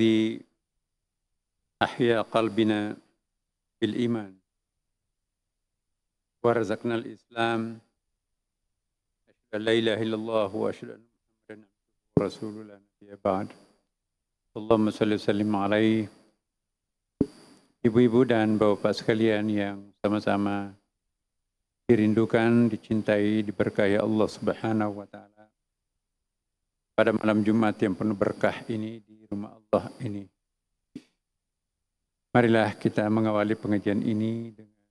الذي أحيا قلبنا بالإيمان ورزقنا الإسلام أشهد أن لا إله إلا الله وأشهد أن محمدا رسول الله نبي بعد اللهم صل وسلم عليه Ibu-ibu dan bapak bapak sekalian yang sama-sama dirindukan, dicintai, diberkahi Allah Subhanahu wa taala pada malam Jumat yang penuh berkah ini di rumah Allah ini. Marilah kita mengawali pengajian ini dengan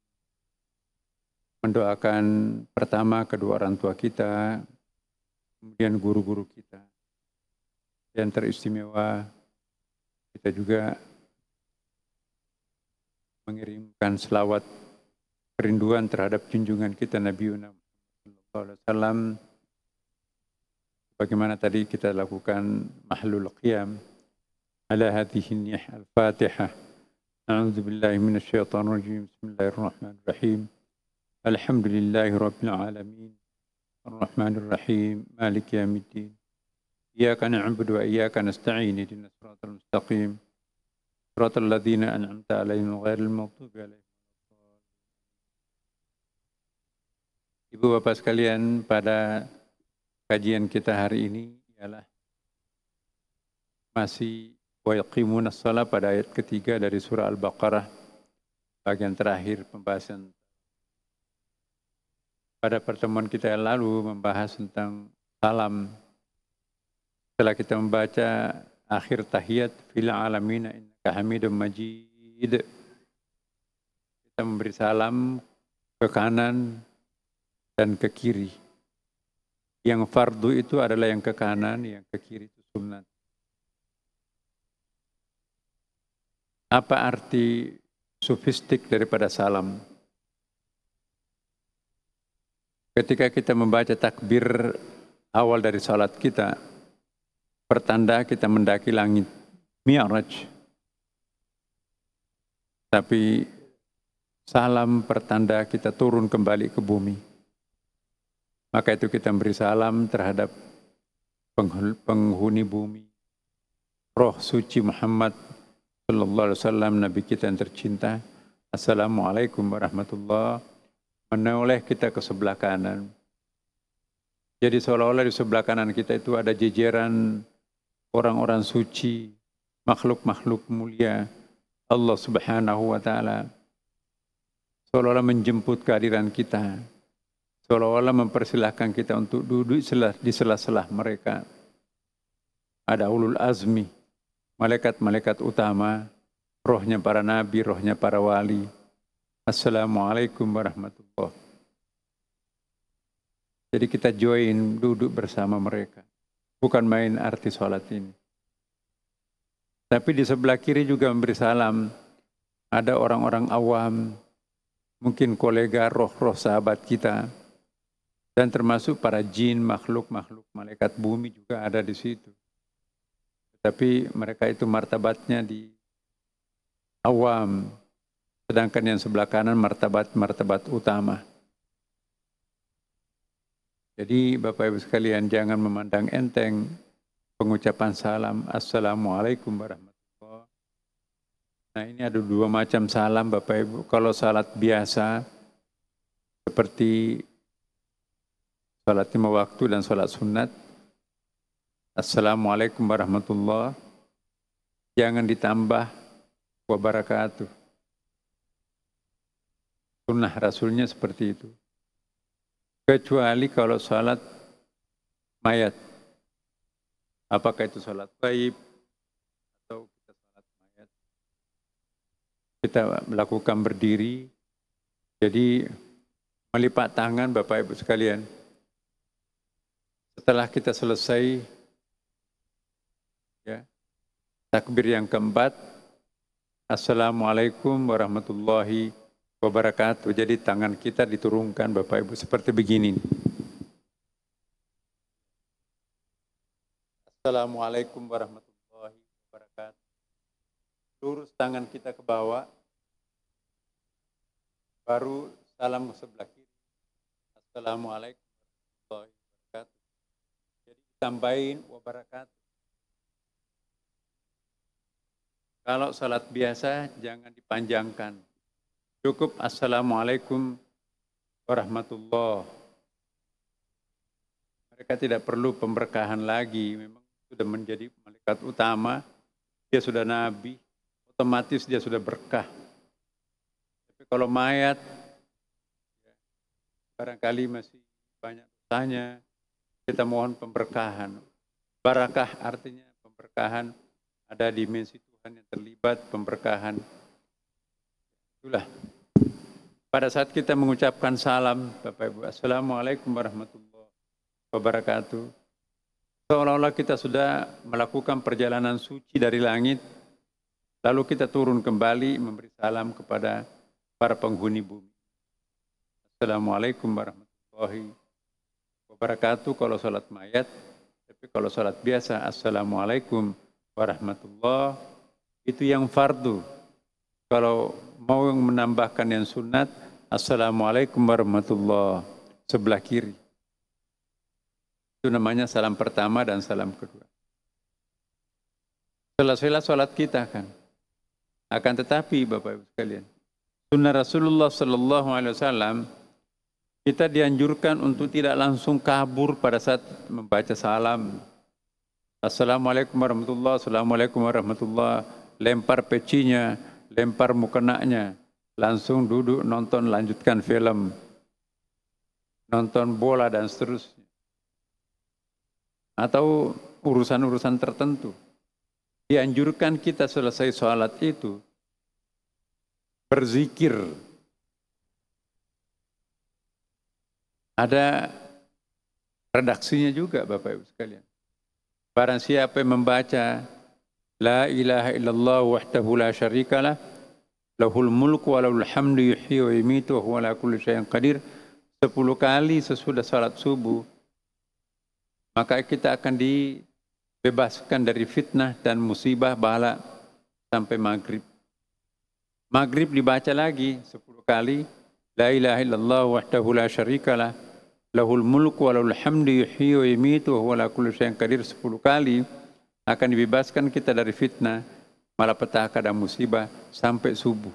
mendoakan pertama kedua orang tua kita, kemudian guru-guru kita. Yang teristimewa kita juga mengirimkan selawat kerinduan terhadap junjungan kita Nabi Muhammad Wasallam. bagaimana tadi kita lakukan mahlul qiyam ala hadhihi niyah al-fatihah أعوذ بالله من الشيطان الرجيم بسم الله الرحمن الرحيم الحمد لله رب العالمين الرحمن الرحيم مالك يوم الدين إياك نعبد وإياك نستعين اهدنا الصراط المستقيم صراط الذين أنعمت عليهم غير المغضوب عليهم Ibu Bapak sekalian, pada kajian kita hari ini ialah masih wa yaqimun salat pada ayat ketiga dari surah Al-Baqarah bagian terakhir pembahasan pada pertemuan kita yang lalu membahas tentang salam setelah kita membaca akhir tahiyat fil alamin innaka hamidum majid kita memberi salam ke kanan dan ke kiri yang fardu itu adalah yang ke kanan, yang ke kiri itu sunat. Apa arti sofistik daripada salam? Ketika kita membaca takbir awal dari salat kita, pertanda kita mendaki langit Mi'raj. Tapi salam pertanda kita turun kembali ke bumi. Maka itu kita beri salam terhadap penghuni bumi. Roh suci Muhammad Sallallahu Alaihi Wasallam, Nabi kita yang tercinta. Assalamualaikum warahmatullahi Menoleh kita ke sebelah kanan. Jadi seolah-olah di sebelah kanan kita itu ada jejeran orang-orang suci, makhluk-makhluk mulia, Allah Subhanahu wa taala seolah-olah menjemput kehadiran kita seolah-olah mempersilahkan kita untuk duduk di sela-sela mereka. Ada ulul azmi, malaikat-malaikat utama, rohnya para nabi, rohnya para wali. Assalamualaikum warahmatullahi Jadi kita join duduk bersama mereka. Bukan main arti sholat ini. Tapi di sebelah kiri juga memberi salam. Ada orang-orang awam, mungkin kolega roh-roh sahabat kita, dan termasuk para jin, makhluk-makhluk, malaikat bumi juga ada di situ. Tapi mereka itu martabatnya di awam. Sedangkan yang sebelah kanan martabat-martabat utama. Jadi Bapak Ibu sekalian jangan memandang enteng pengucapan salam Assalamualaikum warahmatullahi wabarakatuh. Nah ini ada dua macam salam Bapak Ibu. Kalau salat biasa seperti Salat lima waktu dan salat sunat. Assalamualaikum warahmatullahi Jangan ditambah wabarakatuh. Sunnah Rasulnya seperti itu. Kecuali kalau salat mayat. Apakah itu salat gaib atau kita salat mayat. Kita melakukan berdiri. Jadi melipat tangan Bapak Ibu sekalian. Setelah kita selesai ya, takbir yang keempat, Assalamualaikum warahmatullahi wabarakatuh. Jadi tangan kita diturunkan Bapak Ibu seperti begini. Assalamualaikum warahmatullahi wabarakatuh. Lurus tangan kita ke bawah. Baru salam ke sebelah kiri. Assalamualaikum warahmatullahi wabarakatuh sampaikan wabarakatuh. Kalau salat biasa jangan dipanjangkan. Cukup assalamualaikum warahmatullahi. Mereka tidak perlu pemberkahan lagi. Memang sudah menjadi malaikat utama. Dia sudah nabi. Otomatis dia sudah berkah. Tapi kalau mayat, ya, barangkali masih banyak -tanya. Kita mohon pemberkahan. Barakah artinya pemberkahan. Ada dimensi Tuhan yang terlibat pemberkahan. Itulah. Pada saat kita mengucapkan salam, Bapak Ibu, Assalamualaikum warahmatullahi wabarakatuh. Seolah-olah kita sudah melakukan perjalanan suci dari langit, lalu kita turun kembali memberi salam kepada para penghuni bumi. Assalamualaikum warahmatullahi wabarakatuh wabarakatuh kalau sholat mayat. Tapi kalau sholat biasa, Assalamualaikum warahmatullah itu yang fardu. Kalau mau yang menambahkan yang sunat, Assalamualaikum warahmatullah sebelah kiri. Itu namanya salam pertama dan salam kedua. Selesailah sholat kita kan. Akan tetapi Bapak Ibu sekalian, sunnah Rasulullah Sallallahu Alaihi Wasallam kita dianjurkan untuk tidak langsung kabur pada saat membaca salam. Assalamualaikum warahmatullahi Assalamualaikum warahmatullahi Lempar pecinya, lempar mukenanya. Langsung duduk nonton lanjutkan film. Nonton bola dan seterusnya. Atau urusan-urusan tertentu. Dianjurkan kita selesai sholat itu berzikir Ada redaksinya juga Bapak Ibu sekalian. Barang siapa yang membaca La ilaha illallah wahdahu la syarikalah lahul mulk wa lahul hamdu yuhyi wa yumitu wa huwa ala kulli syai'in qadir sepuluh kali sesudah salat subuh maka kita akan dibebaskan dari fitnah dan musibah bala sampai maghrib. Maghrib dibaca lagi sepuluh kali. La ilaha illallah wahdahu la syarikalah lahul mulku walahul hamdi yuhyi wa yumitu wa ala kulli syai'in qadir 10 kali akan dibebaskan kita dari fitnah, malapetaka dan musibah sampai subuh.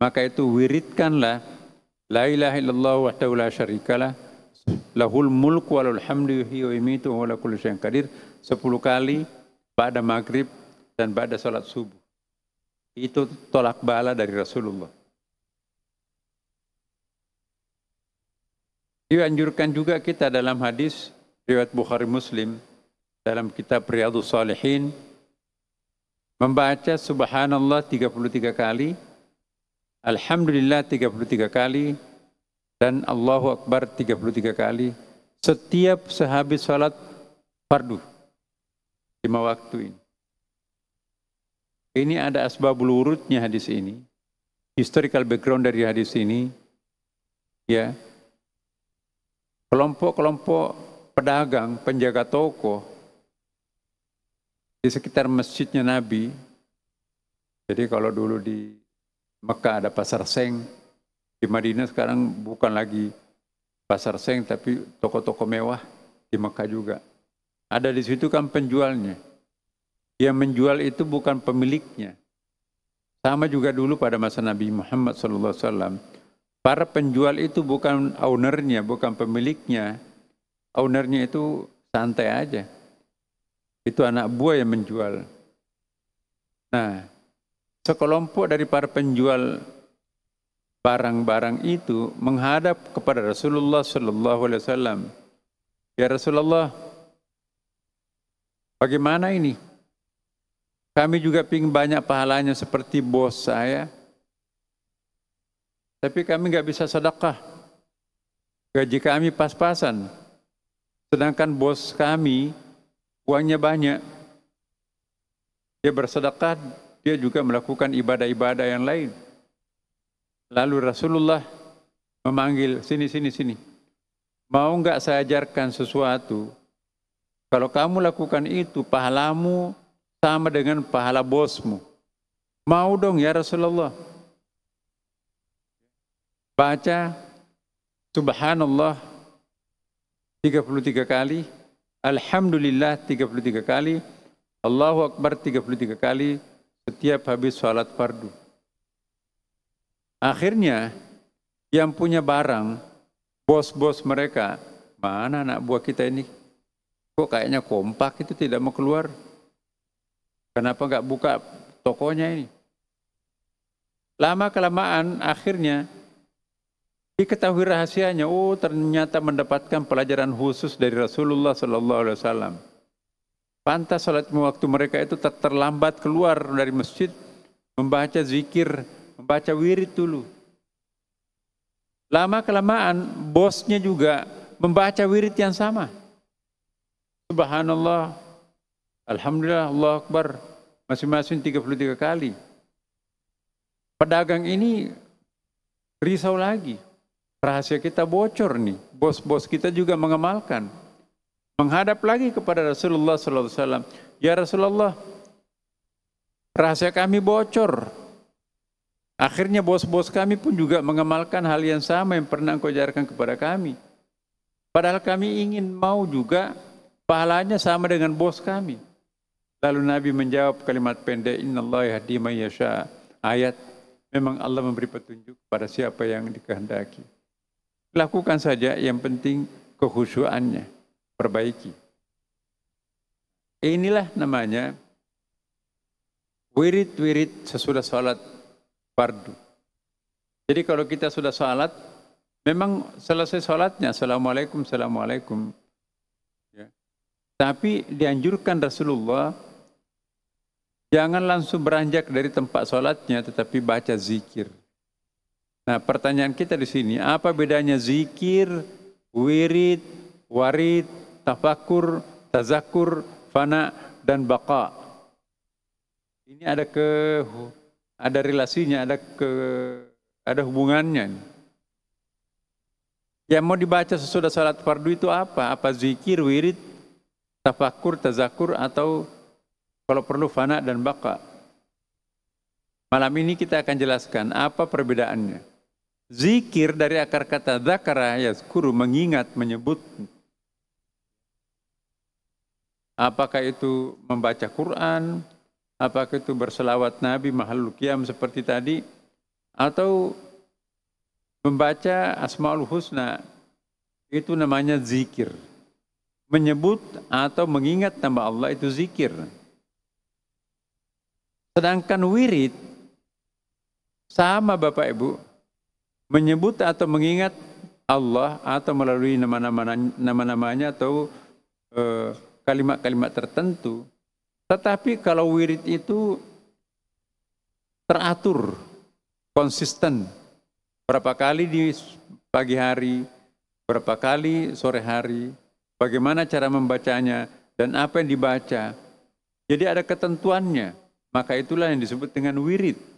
Maka itu wiridkanlah la ilaha illallah wahdahu la syarikalah lahul mulku walahul hamdi yuhyi wa yumitu wa ala kulli syai'in qadir 10 kali pada maghrib dan pada salat subuh. Itu tolak bala dari Rasulullah. Dianjurkan juga kita dalam hadis riwayat Bukhari Muslim dalam kitab Riyadhus Salihin membaca subhanallah 33 kali, alhamdulillah 33 kali dan Allahu akbar 33 kali setiap sehabis salat fardu lima waktu ini. Ini ada asbabul wurudnya hadis ini. Historical background dari hadis ini. Ya, kelompok-kelompok pedagang, penjaga toko di sekitar masjidnya Nabi. Jadi kalau dulu di Mekah ada pasar seng, di Madinah sekarang bukan lagi pasar seng tapi toko-toko mewah di Mekah juga. Ada di situ kan penjualnya. Yang menjual itu bukan pemiliknya. Sama juga dulu pada masa Nabi Muhammad SAW. Para penjual itu bukan ownernya, bukan pemiliknya. Ownernya itu santai aja. Itu anak buah yang menjual. Nah, sekelompok dari para penjual barang-barang itu menghadap kepada Rasulullah Sallallahu Alaihi Wasallam. Ya Rasulullah, bagaimana ini? Kami juga ingin banyak pahalanya seperti bos saya tapi kami nggak bisa sedekah. Gaji kami pas-pasan. Sedangkan bos kami uangnya banyak. Dia bersedekah, dia juga melakukan ibadah-ibadah yang lain. Lalu Rasulullah memanggil, sini, sini, sini. Mau nggak saya ajarkan sesuatu? Kalau kamu lakukan itu, pahalamu sama dengan pahala bosmu. Mau dong ya Rasulullah. Baca subhanallah 33 kali, alhamdulillah 33 kali, Allahu akbar 33 kali setiap habis salat fardu. Akhirnya yang punya barang, bos-bos mereka, mana anak buah kita ini? Kok kayaknya kompak itu tidak mau keluar? Kenapa nggak buka tokonya ini? Lama kelamaan akhirnya Diketahui rahasianya, oh ternyata mendapatkan pelajaran khusus dari Rasulullah Sallallahu Alaihi Wasallam. Pantas salat waktu mereka itu ter terlambat keluar dari masjid, membaca zikir, membaca wirid dulu. Lama kelamaan bosnya juga membaca wirid yang sama. Subhanallah, Alhamdulillah, Allah Akbar, masing-masing 33 kali. Pedagang ini risau lagi. Rahasia kita bocor nih. Bos-bos kita juga mengamalkan. Menghadap lagi kepada Rasulullah SAW. Ya Rasulullah, rahasia kami bocor. Akhirnya bos-bos kami pun juga mengamalkan hal yang sama yang pernah engkau ajarkan kepada kami. Padahal kami ingin mau juga pahalanya sama dengan bos kami. Lalu Nabi menjawab kalimat pendek, Inna Allah yahdi yasha. Ayat, memang Allah memberi petunjuk kepada siapa yang dikehendaki. Lakukan saja yang penting kehusuannya, perbaiki. Inilah namanya wirid-wirid sesudah sholat fardu. Jadi kalau kita sudah sholat, memang selesai sholatnya, Assalamualaikum, Assalamualaikum. Ya. Tapi dianjurkan Rasulullah, jangan langsung beranjak dari tempat sholatnya, tetapi baca zikir. Nah, pertanyaan kita di sini, apa bedanya zikir, wirid, warid, tafakur, tazakur, fana, dan baka? Ini ada ke ada relasinya, ada ke ada hubungannya. Yang mau dibaca sesudah salat fardu itu apa? Apa zikir, wirid, tafakur, tazakur atau kalau perlu fana dan baka? Malam ini kita akan jelaskan apa perbedaannya. Zikir dari akar kata zakara kuru mengingat, menyebut. Apakah itu membaca Quran? Apakah itu berselawat Nabi mahalul qiyam seperti tadi? Atau membaca Asmaul Husna? Itu namanya zikir. Menyebut atau mengingat nama Allah itu zikir. Sedangkan wirid sama Bapak Ibu, menyebut atau mengingat Allah atau melalui nama-namanya atau eh, kalimat-kalimat uh, tertentu. Tetapi kalau wirid itu teratur, konsisten. Berapa kali di pagi hari, berapa kali sore hari, bagaimana cara membacanya, dan apa yang dibaca. Jadi ada ketentuannya. Maka itulah yang disebut dengan wirid.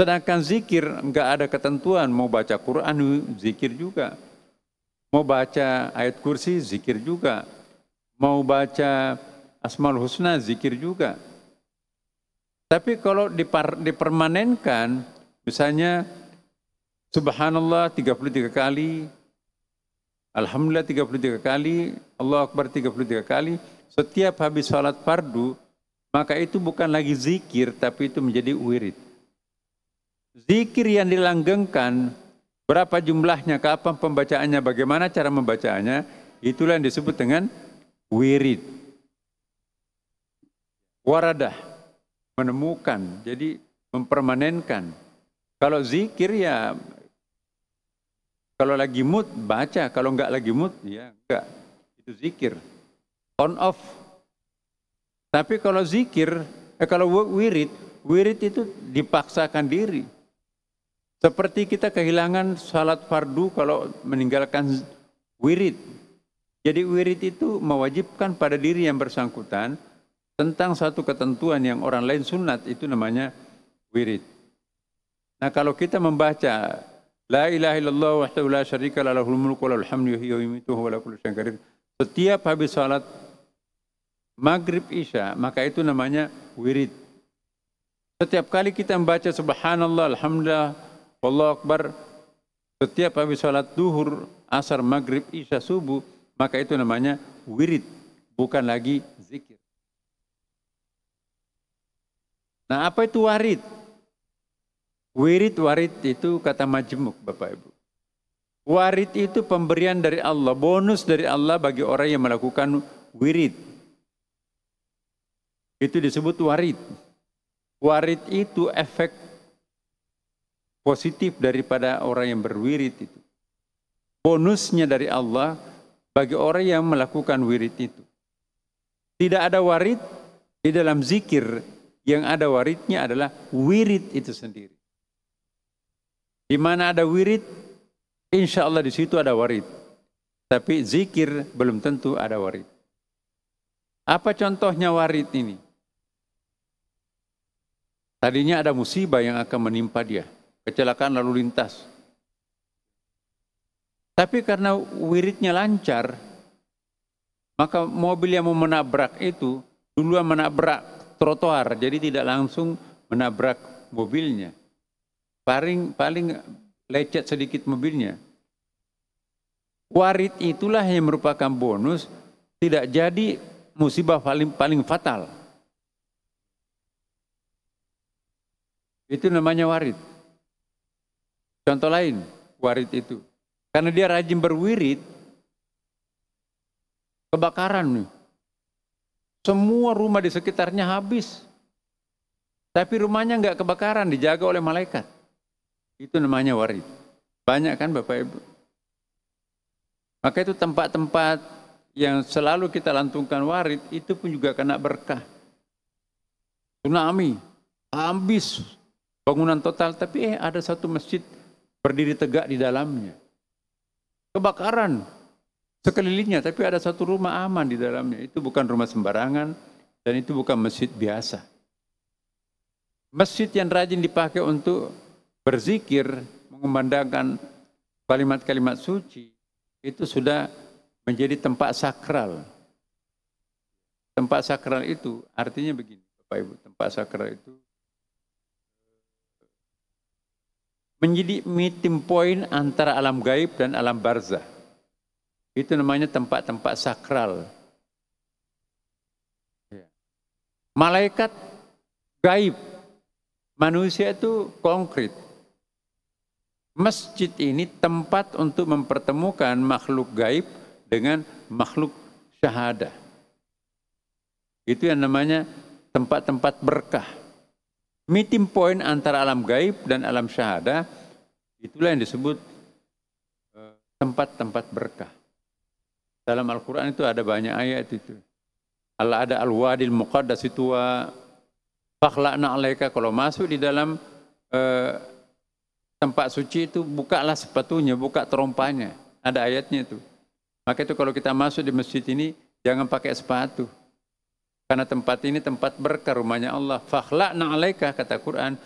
Sedangkan zikir nggak ada ketentuan mau baca Quran zikir juga. Mau baca ayat kursi zikir juga. Mau baca asmal Husna zikir juga. Tapi kalau diper, dipermanenkan misalnya subhanallah 33 kali, alhamdulillah 33 kali, Allah Akbar 33 kali, setiap habis salat fardu maka itu bukan lagi zikir tapi itu menjadi wirid. Zikir yang dilanggengkan, berapa jumlahnya, kapan pembacaannya, bagaimana cara membacanya, itulah yang disebut dengan wirid. Waradah, menemukan, jadi mempermanenkan. Kalau zikir ya, kalau lagi mood baca, kalau enggak lagi mood ya enggak. Itu zikir. On off. Tapi kalau zikir, eh, kalau wirid, wirid itu dipaksakan diri. Seperti kita kehilangan salat fardu kalau meninggalkan wirid. Jadi wirid itu mewajibkan pada diri yang bersangkutan tentang satu ketentuan yang orang lain sunat itu namanya wirid. Nah kalau kita membaca La ilaha illallah wahdahu la syarika la lahul mulku wa lahul hamdu yuhyi wa yumiitu wa la kulli Setiap habis salat Maghrib Isya, maka itu namanya wirid. Setiap kali kita membaca subhanallah alhamdulillah Allah Akbar, setiap habis sholat duhur, asar, maghrib, isya, subuh, maka itu namanya wirid, bukan lagi zikir. Nah apa itu warid? Wirid-warid itu kata majemuk Bapak Ibu. Warid itu pemberian dari Allah, bonus dari Allah bagi orang yang melakukan wirid. Itu disebut warid. Warid itu efek positif daripada orang yang berwirid itu. Bonusnya dari Allah bagi orang yang melakukan wirid itu. Tidak ada warid di dalam zikir yang ada waridnya adalah wirid itu sendiri. Di mana ada wirid, insya Allah di situ ada warid. Tapi zikir belum tentu ada warid. Apa contohnya warid ini? Tadinya ada musibah yang akan menimpa dia kecelakaan lalu lintas. Tapi karena wiridnya lancar, maka mobil yang mau menabrak itu duluan menabrak trotoar, jadi tidak langsung menabrak mobilnya. Paling paling lecet sedikit mobilnya. Warid itulah yang merupakan bonus tidak jadi musibah paling paling fatal. Itu namanya warid. Contoh lain, warid itu. Karena dia rajin berwirid, kebakaran nih. Semua rumah di sekitarnya habis. Tapi rumahnya nggak kebakaran, dijaga oleh malaikat. Itu namanya warid. Banyak kan Bapak Ibu? Maka itu tempat-tempat yang selalu kita lantungkan warid, itu pun juga kena berkah. Tsunami, habis bangunan total. Tapi eh ada satu masjid berdiri tegak di dalamnya. Kebakaran sekelilingnya, tapi ada satu rumah aman di dalamnya. Itu bukan rumah sembarangan dan itu bukan masjid biasa. Masjid yang rajin dipakai untuk berzikir, mengumandangkan kalimat-kalimat suci, itu sudah menjadi tempat sakral. Tempat sakral itu artinya begini, Bapak Ibu, tempat sakral itu menjadi meeting point antara alam gaib dan alam barzah. Itu namanya tempat-tempat sakral. Ya. Malaikat gaib, manusia itu konkret. Masjid ini tempat untuk mempertemukan makhluk gaib dengan makhluk syahadah. Itu yang namanya tempat-tempat berkah meeting point antara alam gaib dan alam syahada itulah yang disebut eh, tempat-tempat berkah. Dalam Al-Quran itu ada banyak ayat itu. Allah ada Al-Wadil Muqaddas itu wa fakhla'na alaika kalau masuk di dalam eh, tempat suci itu bukalah sepatunya, buka terompanya. Ada ayatnya itu. Maka itu kalau kita masuk di masjid ini jangan pakai sepatu. Karena tempat ini tempat berkah rumahnya Allah. Fakhla'na alaika kata Quran.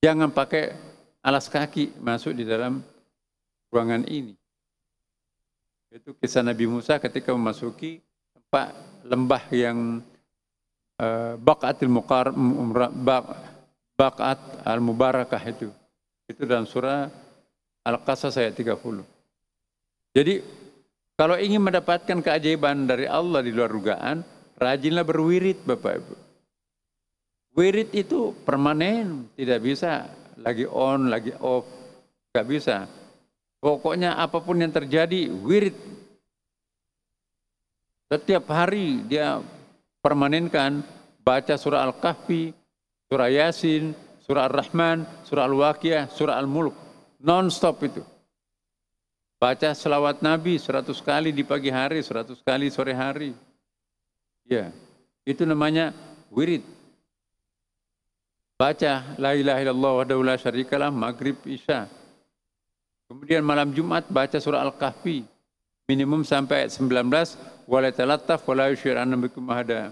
Jangan pakai alas kaki masuk di dalam ruangan ini. Itu kisah Nabi Musa ketika memasuki tempat lembah yang uh, Baqatil Muqar Baqat Al-Mubarakah itu. Itu dalam surah Al-Qasas ayat 30. Jadi kalau ingin mendapatkan keajaiban dari Allah di luar dugaan, Rajinlah berwirid Bapak Ibu. Wirid itu permanen, tidak bisa lagi on, lagi off, nggak bisa. Pokoknya apapun yang terjadi, wirid. Setiap hari dia permanenkan baca surah Al-Kahfi, surah Yasin, surah Ar-Rahman, surah Al-Waqiah, surah Al-Mulk. Non-stop itu. Baca selawat Nabi seratus kali di pagi hari, seratus kali sore hari. Ya, itu namanya wirid. Baca la ilaha illallah wa daulah syarikalah maghrib isya. Kemudian malam Jumat baca surah Al-Kahfi minimum sampai ayat 19 wala talattaf wala syir'an ahada.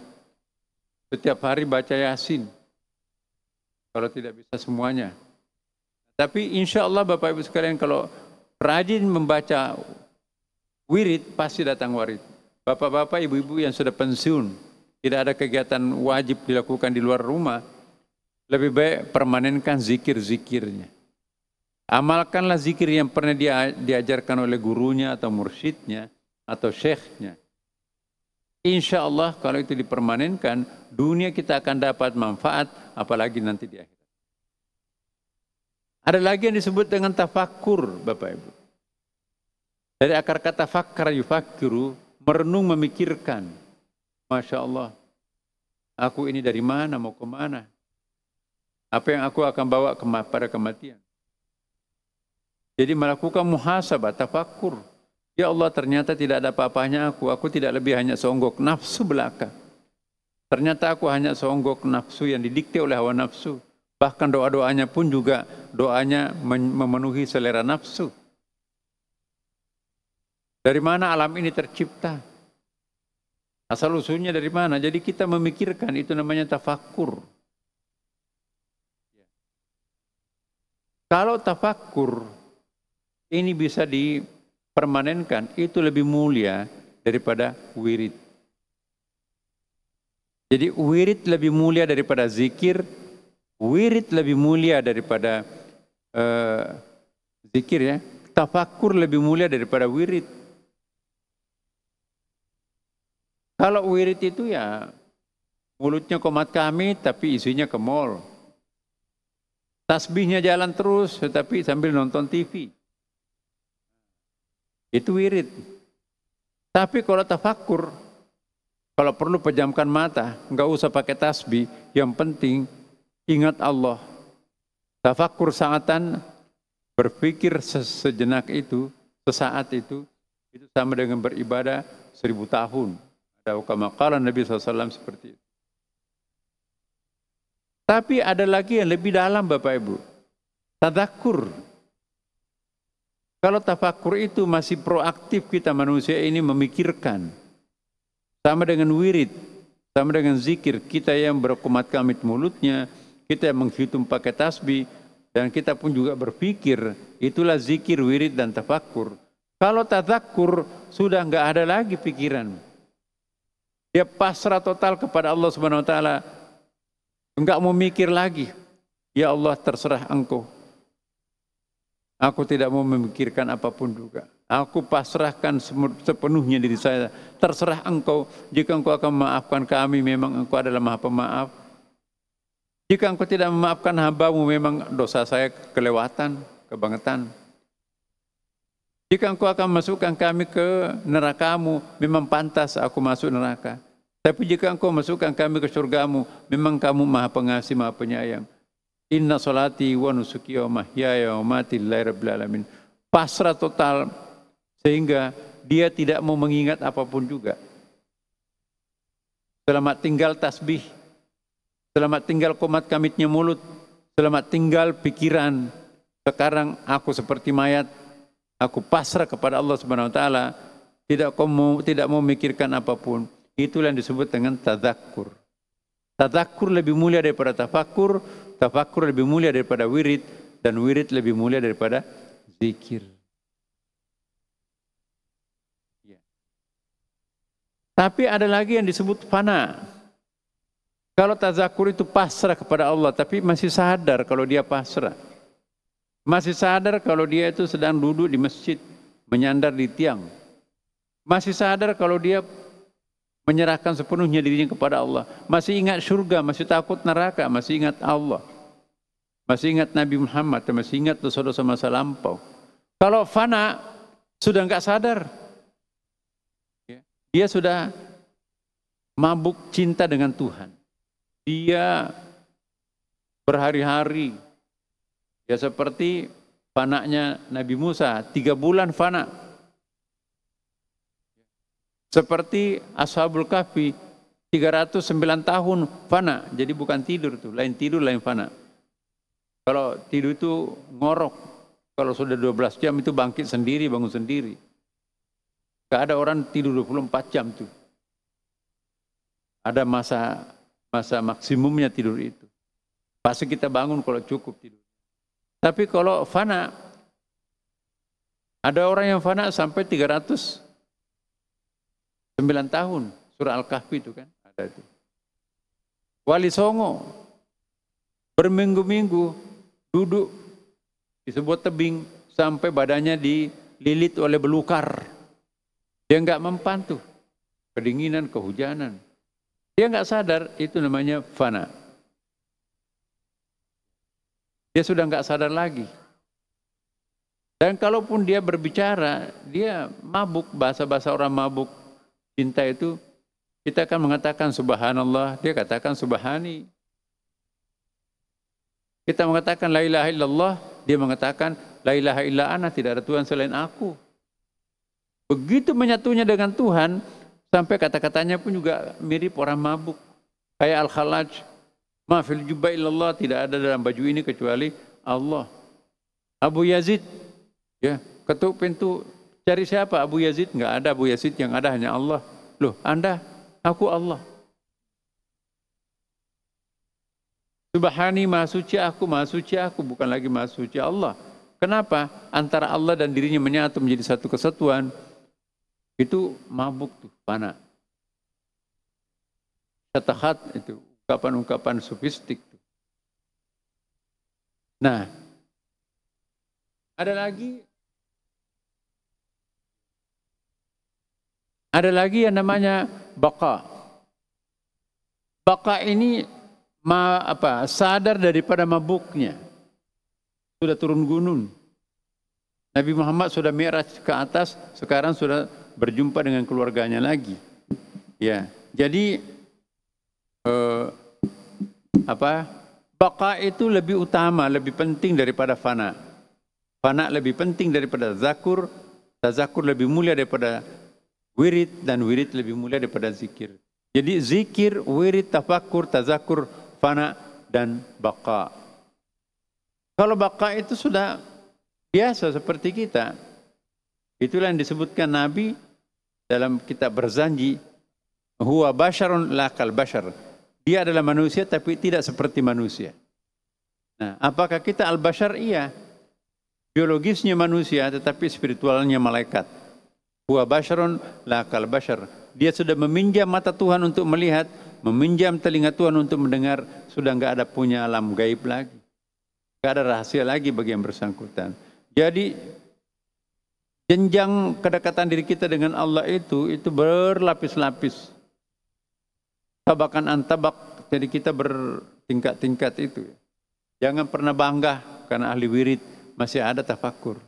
Setiap hari baca Yasin. Kalau tidak bisa semuanya. Tapi insya Allah Bapak Ibu sekalian kalau rajin membaca wirid pasti datang warid. Bapak-bapak, ibu-ibu yang sudah pensiun, tidak ada kegiatan wajib dilakukan di luar rumah, lebih baik permanenkan zikir-zikirnya. Amalkanlah zikir yang pernah dia, diajarkan oleh gurunya atau mursyidnya atau syekhnya. Insya Allah kalau itu dipermanenkan, dunia kita akan dapat manfaat, apalagi nanti di akhirat. Ada lagi yang disebut dengan tafakur, Bapak Ibu. Dari akar kata fakar yufakiru, merenung memikirkan. Masya Allah, aku ini dari mana, mau kemana? Apa yang aku akan bawa ke pada kematian? Jadi melakukan muhasabah, tafakur. Ya Allah ternyata tidak ada apa-apanya aku, aku tidak lebih hanya songgok nafsu belaka. Ternyata aku hanya songgok nafsu yang didikte oleh hawa nafsu. Bahkan doa-doanya pun juga doanya memenuhi selera nafsu. Dari mana alam ini tercipta? Asal usulnya dari mana? Jadi kita memikirkan itu namanya tafakur. Kalau tafakur ini bisa dipermanenkan, itu lebih mulia daripada wirid. Jadi wirid lebih mulia daripada zikir, wirid lebih mulia daripada uh, zikir ya. Tafakur lebih mulia daripada wirid. Kalau wirid itu ya mulutnya komat kami tapi isinya ke mall. Tasbihnya jalan terus tetapi sambil nonton TV. Itu wirid. Tapi kalau tafakur, kalau perlu pejamkan mata, enggak usah pakai tasbih. Yang penting ingat Allah. Tafakur saatan berpikir sejenak itu, sesaat itu, itu sama dengan beribadah seribu tahun. Ada ukamakala Nabi SAW seperti itu. Tapi ada lagi yang lebih dalam Bapak Ibu. Tadakur. Kalau tafakur itu masih proaktif kita manusia ini memikirkan. Sama dengan wirid. Sama dengan zikir. Kita yang berkumat kamit mulutnya. Kita yang menghitung pakai tasbih. Dan kita pun juga berpikir. Itulah zikir, wirid, dan tafakur. Kalau tadakur sudah nggak ada lagi pikiran. Dia pasrah total kepada Allah Subhanahu wa Enggak mau mikir lagi. Ya Allah terserah engkau. Aku tidak mau memikirkan apapun juga. Aku pasrahkan sepenuhnya diri saya. Terserah engkau. Jika engkau akan memaafkan kami, memang engkau adalah maha pemaaf. Jika engkau tidak memaafkan hambamu, memang dosa saya kelewatan, kebangetan. Jika engkau akan masukkan kami ke nerakamu, memang pantas aku masuk neraka. Tapi jika engkau masukkan kami ke surgamu, memang kamu maha pengasih, maha penyayang. Inna salati wa nusuki wa mahyaya wa mati alamin. Pasrah total sehingga dia tidak mau mengingat apapun juga. Selamat tinggal tasbih. Selamat tinggal komat kamitnya mulut. Selamat tinggal pikiran. Sekarang aku seperti mayat, Aku pasrah kepada Allah Subhanahu wa taala, tidak mau tidak mau memikirkan apapun. Itulah yang disebut dengan tadakkur. Tadakkur lebih mulia daripada tafakur, tafakur lebih mulia daripada wirid dan wirid lebih mulia daripada zikir. Ya. Tapi ada lagi yang disebut fana. Kalau tazakur itu pasrah kepada Allah, tapi masih sadar kalau dia pasrah. Masih sadar kalau dia itu sedang duduk di masjid, menyandar di tiang. Masih sadar kalau dia menyerahkan sepenuhnya dirinya kepada Allah. Masih ingat surga, masih takut neraka, masih ingat Allah. Masih ingat Nabi Muhammad, masih ingat dosa-dosa masa lampau. Kalau fana, sudah enggak sadar. Ya, dia sudah mabuk cinta dengan Tuhan. Dia berhari-hari Ya seperti fanaknya Nabi Musa, tiga bulan fana. Seperti Ashabul Kahfi, 309 tahun fana. Jadi bukan tidur tuh, lain tidur lain fana. Kalau tidur itu ngorok. Kalau sudah 12 jam itu bangkit sendiri, bangun sendiri. Gak ada orang tidur 24 jam tuh. Ada masa masa maksimumnya tidur itu. Pasti kita bangun kalau cukup tidur. Tapi kalau fana, ada orang yang fana sampai 309 tahun. Surah Al-Kahfi itu kan ada itu. Wali Songo berminggu-minggu duduk di sebuah tebing sampai badannya dililit oleh belukar. Dia nggak mempan Kedinginan, kehujanan. Dia nggak sadar itu namanya fana. Dia sudah nggak sadar lagi. Dan kalaupun dia berbicara, dia mabuk, bahasa-bahasa orang mabuk cinta itu, kita akan mengatakan subhanallah, dia katakan subhani. Kita mengatakan la ilaha illallah, dia mengatakan la ilaha illa ana, tidak ada Tuhan selain aku. Begitu menyatunya dengan Tuhan, sampai kata-katanya pun juga mirip orang mabuk. Kayak Al-Khalaj, Maafil fil jubba illallah tidak ada dalam baju ini kecuali Allah. Abu Yazid ya ketuk pintu cari siapa Abu Yazid nggak ada Abu Yazid yang ada hanya Allah. Loh, Anda aku Allah. Subhani maha suci aku, maha suci aku, bukan lagi maha suci Allah. Kenapa? Antara Allah dan dirinya menyatu menjadi satu kesatuan. Itu mabuk tuh, panah. Katahat itu ungkapan-ungkapan sofistik. Nah, ada lagi ada lagi yang namanya baka. Baka ini ma, apa sadar daripada mabuknya. Sudah turun gunung. Nabi Muhammad sudah merah ke atas, sekarang sudah berjumpa dengan keluarganya lagi. Ya, jadi eh, apa baka itu lebih utama, lebih penting daripada fana. Fana lebih penting daripada zakur, zakur lebih mulia daripada wirid dan wirid lebih mulia daripada zikir. Jadi zikir, wirid, tafakur, tazakur, fana dan baka. Kalau baka itu sudah biasa seperti kita. Itulah yang disebutkan Nabi dalam kitab berzanji, huwa basharun lakal bashar dia adalah manusia tapi tidak seperti manusia. Nah, apakah kita al-bashar? Iya. Biologisnya manusia tetapi spiritualnya malaikat. Huwa basharun la kal bashar. Dia sudah meminjam mata Tuhan untuk melihat, meminjam telinga Tuhan untuk mendengar, sudah enggak ada punya alam gaib lagi. Nggak ada rahasia lagi bagi yang bersangkutan. Jadi jenjang kedekatan diri kita dengan Allah itu itu berlapis-lapis tabakan antabak jadi kita bertingkat-tingkat itu jangan pernah bangga karena ahli wirid masih ada tafakur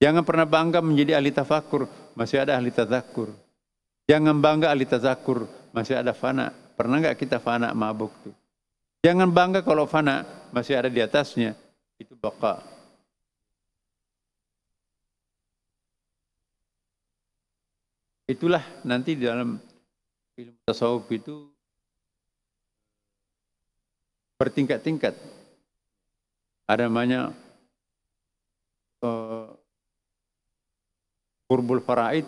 jangan pernah bangga menjadi ahli tafakur masih ada ahli tazakur jangan bangga ahli tazakur masih ada fana pernah nggak kita fana mabuk tuh jangan bangga kalau fana masih ada di atasnya itu baka itulah nanti di dalam ilmu tasawuf itu bertingkat-tingkat. Ada namanya uh, eh, faraid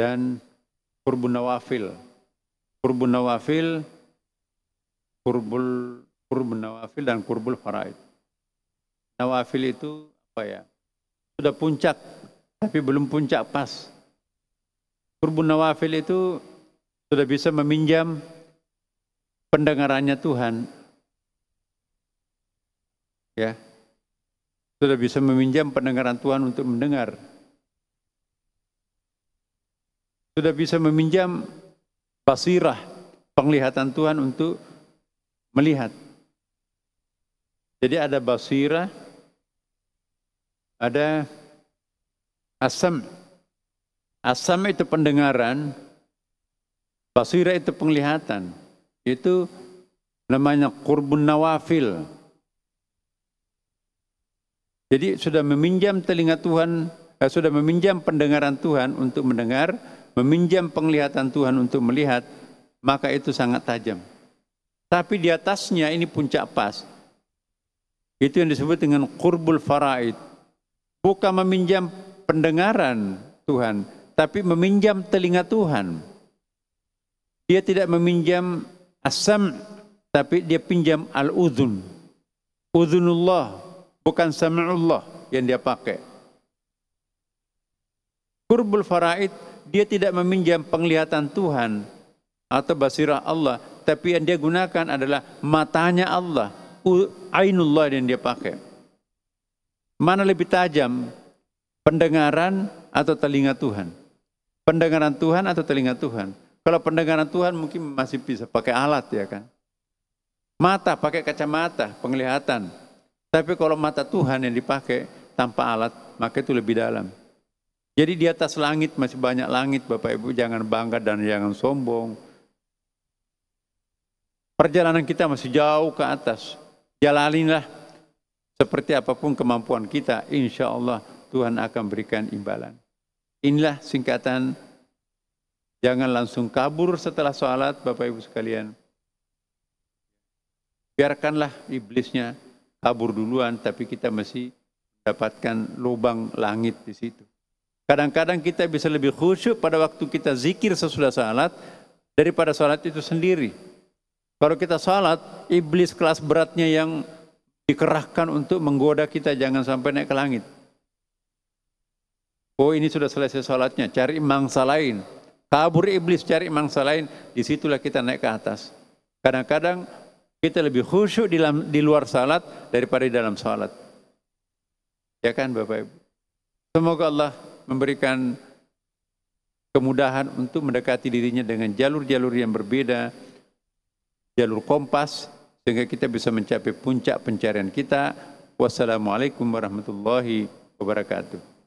dan kurbul nawafil. Kurbul nawafil, kurbul kurbul nawafil dan kurbul faraid. Nawafil itu apa ya? Sudah puncak tapi belum puncak pas. Kurbun Nawafil itu sudah bisa meminjam pendengarannya Tuhan. Ya. Sudah bisa meminjam pendengaran Tuhan untuk mendengar. Sudah bisa meminjam basirah, penglihatan Tuhan untuk melihat. Jadi ada basirah, ada asam, Asam itu pendengaran, basira itu penglihatan. Itu namanya kurbun nawafil. Jadi sudah meminjam telinga Tuhan, eh, sudah meminjam pendengaran Tuhan untuk mendengar, meminjam penglihatan Tuhan untuk melihat, maka itu sangat tajam. Tapi di atasnya ini puncak pas. Itu yang disebut dengan kurbul faraid. Bukan meminjam pendengaran Tuhan, tapi meminjam telinga Tuhan. Dia tidak meminjam asam, tapi dia pinjam al-udhun. Udhunullah, bukan sam'ullah yang dia pakai. Kurbul faraid, dia tidak meminjam penglihatan Tuhan atau basirah Allah, tapi yang dia gunakan adalah matanya Allah, ainullah yang dia pakai. Mana lebih tajam, pendengaran atau telinga Tuhan? Pendengaran Tuhan atau telinga Tuhan? Kalau pendengaran Tuhan mungkin masih bisa pakai alat ya kan. Mata pakai kacamata, penglihatan. Tapi kalau mata Tuhan yang dipakai tanpa alat, maka itu lebih dalam. Jadi di atas langit masih banyak langit Bapak Ibu, jangan bangga dan jangan sombong. Perjalanan kita masih jauh ke atas. Jalaninlah seperti apapun kemampuan kita, insya Allah Tuhan akan berikan imbalan. Inilah singkatan Jangan langsung kabur setelah sholat, Bapak Ibu sekalian. Biarkanlah iblisnya kabur duluan, tapi kita masih mendapatkan lubang langit di situ. Kadang-kadang kita bisa lebih khusyuk pada waktu kita zikir sesudah sholat daripada sholat itu sendiri. Kalau kita sholat, iblis kelas beratnya yang dikerahkan untuk menggoda kita jangan sampai naik ke langit. Oh ini sudah selesai sholatnya, cari mangsa lain. Kabur iblis cari mangsa lain, disitulah kita naik ke atas. Kadang-kadang kita lebih khusyuk di, di luar salat daripada di dalam salat. Ya kan Bapak Ibu? Semoga Allah memberikan kemudahan untuk mendekati dirinya dengan jalur-jalur yang berbeda, jalur kompas, sehingga kita bisa mencapai puncak pencarian kita. Wassalamualaikum warahmatullahi wabarakatuh.